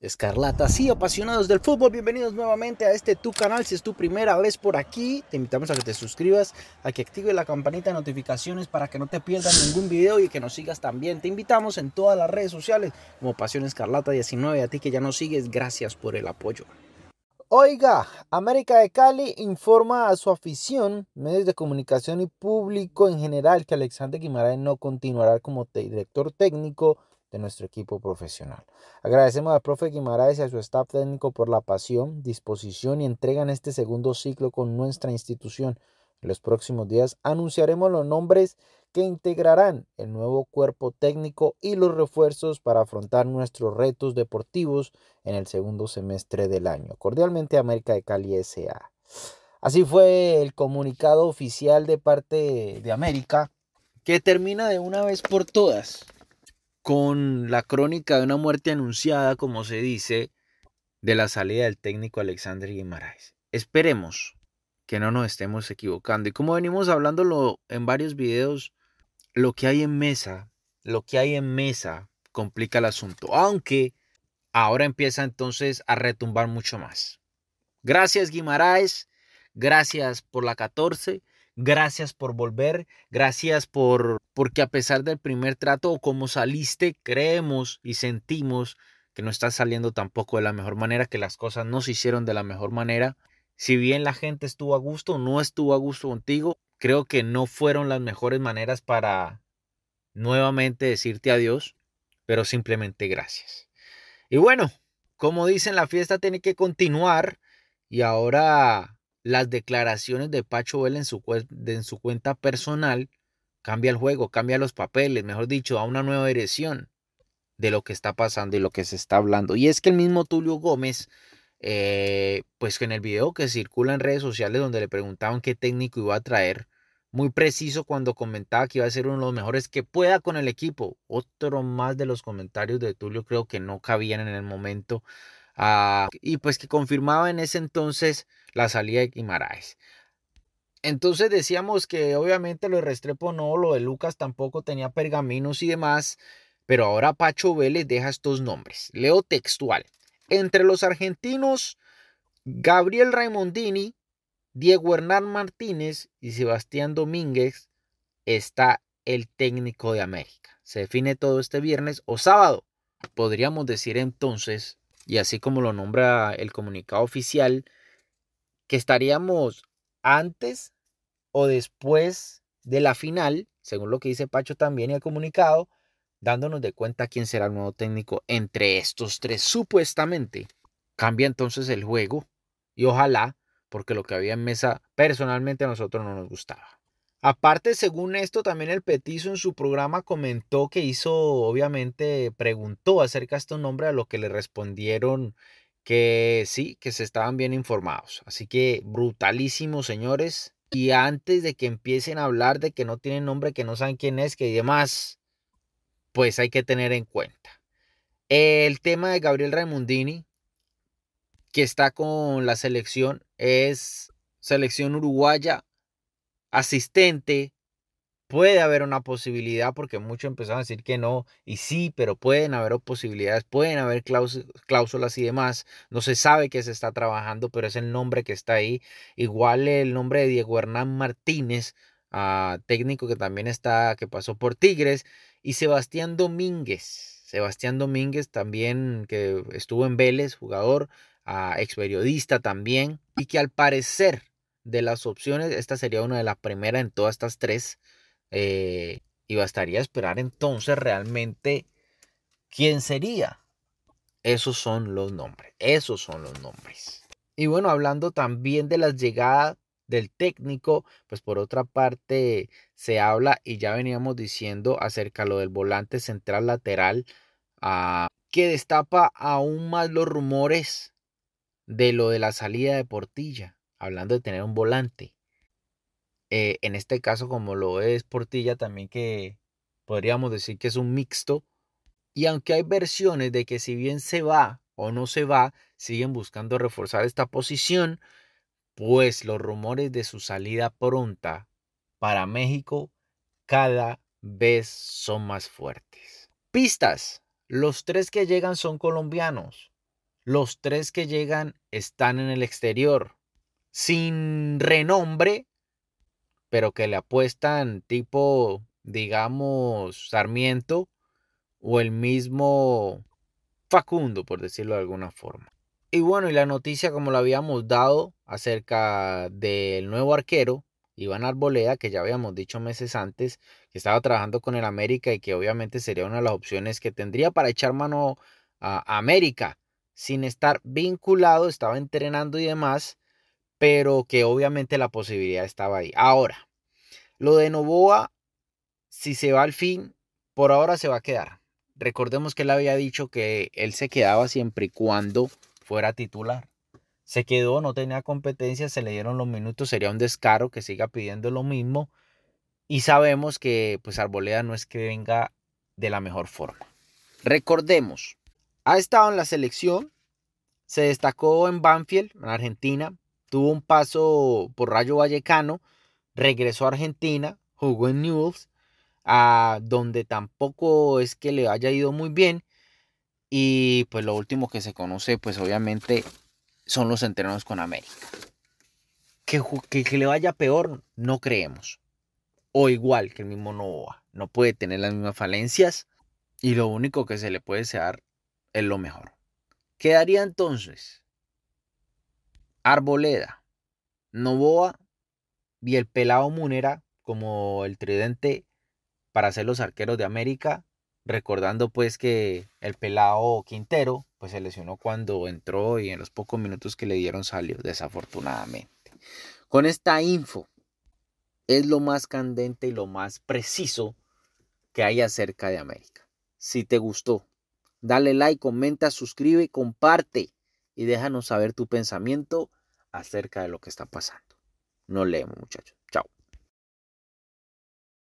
Escarlata, sí, apasionados del fútbol, bienvenidos nuevamente a este tu canal. Si es tu primera vez por aquí, te invitamos a que te suscribas, a que active la campanita de notificaciones para que no te pierdas ningún video y que nos sigas también. Te invitamos en todas las redes sociales como Pasión Escarlata 19. A ti que ya nos sigues, gracias por el apoyo. Oiga, América de Cali informa a su afición, medios de comunicación y público en general que Alexander Guimaraes no continuará como director técnico de nuestro equipo profesional. Agradecemos al profe Guimaraes y a su staff técnico por la pasión, disposición y entrega en este segundo ciclo con nuestra institución. En los próximos días anunciaremos los nombres que integrarán el nuevo cuerpo técnico y los refuerzos para afrontar nuestros retos deportivos en el segundo semestre del año. Cordialmente América de Cali S.A. Así fue el comunicado oficial de parte de América que termina de una vez por todas con la crónica de una muerte anunciada, como se dice, de la salida del técnico Alexander Guimaraes. Esperemos que no nos estemos equivocando. Y como venimos hablándolo en varios videos, lo que hay en mesa, lo que hay en mesa complica el asunto. Aunque ahora empieza entonces a retumbar mucho más. Gracias Guimaraes, gracias por la 14, Gracias por volver, gracias por porque a pesar del primer trato o como saliste, creemos y sentimos que no está saliendo tampoco de la mejor manera, que las cosas no se hicieron de la mejor manera. Si bien la gente estuvo a gusto, no estuvo a gusto contigo, creo que no fueron las mejores maneras para nuevamente decirte adiós, pero simplemente gracias. Y bueno, como dicen, la fiesta tiene que continuar y ahora las declaraciones de Pacho Vela en su, cuenta personal, cambia el juego, cambia los papeles, mejor dicho, da una nueva dirección de lo que está pasando y lo que se está hablando. Y es que el mismo Tulio Gómez, eh, pues que en el video que circula en redes sociales donde le preguntaban qué técnico iba a traer, muy preciso cuando comentaba que iba a ser uno de los mejores que pueda con el equipo. Otro más de los comentarios de Tulio creo que no cabían en el momento Ah, y pues que confirmaba en ese entonces la salida de Guimaraes. Entonces decíamos que obviamente lo de Restrepo no, lo de Lucas tampoco tenía pergaminos y demás, pero ahora Pacho Vélez deja estos nombres. Leo textual. Entre los argentinos, Gabriel Raimondini, Diego Hernán Martínez y Sebastián Domínguez está el técnico de América. Se define todo este viernes o sábado. Podríamos decir entonces y así como lo nombra el comunicado oficial, que estaríamos antes o después de la final, según lo que dice Pacho también en el comunicado, dándonos de cuenta quién será el nuevo técnico entre estos tres, supuestamente. Cambia entonces el juego y ojalá, porque lo que había en mesa personalmente a nosotros no nos gustaba. Aparte, según esto, también el Petizo en su programa comentó que hizo, obviamente, preguntó acerca de estos nombre, a lo que le respondieron que sí, que se estaban bien informados. Así que brutalísimo, señores. Y antes de que empiecen a hablar de que no tienen nombre, que no saben quién es, que demás, pues hay que tener en cuenta. El tema de Gabriel Raimundini, que está con la selección, es selección uruguaya asistente, puede haber una posibilidad, porque muchos empezaron a decir que no, y sí, pero pueden haber posibilidades, pueden haber cláusulas y demás. No se sabe que se está trabajando, pero es el nombre que está ahí. Igual el nombre de Diego Hernán Martínez, ah, técnico que también está, que pasó por Tigres, y Sebastián Domínguez. Sebastián Domínguez también, que estuvo en Vélez, jugador, a ah, ex periodista también, y que al parecer de las opciones, esta sería una de las primeras en todas estas tres. Eh, y bastaría esperar entonces realmente quién sería. Esos son los nombres. Esos son los nombres. Y bueno, hablando también de las llegadas del técnico, pues por otra parte se habla y ya veníamos diciendo acerca lo del volante central lateral a ah, que destapa aún más los rumores de lo de la salida de Portilla hablando de tener un volante. Eh, en este caso, como lo es Portilla, también que podríamos decir que es un mixto. Y aunque hay versiones de que si bien se va o no se va, siguen buscando reforzar esta posición, pues los rumores de su salida pronta para México cada vez son más fuertes. Pistas. Los tres que llegan son colombianos. Los tres que llegan están en el exterior sin renombre, pero que le apuestan tipo, digamos, Sarmiento o el mismo Facundo, por decirlo de alguna forma. Y bueno, y la noticia como la habíamos dado acerca del nuevo arquero, Iván Arboleda, que ya habíamos dicho meses antes, que estaba trabajando con el América y que obviamente sería una de las opciones que tendría para echar mano a América, sin estar vinculado, estaba entrenando y demás, pero que obviamente la posibilidad estaba ahí. Ahora, lo de Novoa, si se va al fin, por ahora se va a quedar. Recordemos que él había dicho que él se quedaba siempre y cuando fuera titular. Se quedó, no tenía competencia, se le dieron los minutos, sería un descaro que siga pidiendo lo mismo. Y sabemos que pues Arboleda no es que venga de la mejor forma. Recordemos, ha estado en la selección, se destacó en Banfield, en Argentina, tuvo un paso por Rayo Vallecano, regresó a Argentina, jugó en Newell's, a donde tampoco es que le haya ido muy bien. Y pues lo último que se conoce, pues obviamente, son los entrenos con América. Que, que, le vaya peor, no creemos. O igual que el mismo Novoa. No puede tener las mismas falencias. Y lo único que se le puede desear es lo mejor. Quedaría entonces Arboleda, Novoa y el pelado Munera como el tridente para ser los arqueros de América, recordando pues que el pelado Quintero pues se lesionó cuando entró y en los pocos minutos que le dieron salió desafortunadamente. Con esta info es lo más candente y lo más preciso que hay acerca de América. Si te gustó, dale like, comenta, suscribe, comparte y déjanos saber tu pensamiento acerca de lo que está pasando. Nos leemos, muchachos. Chao.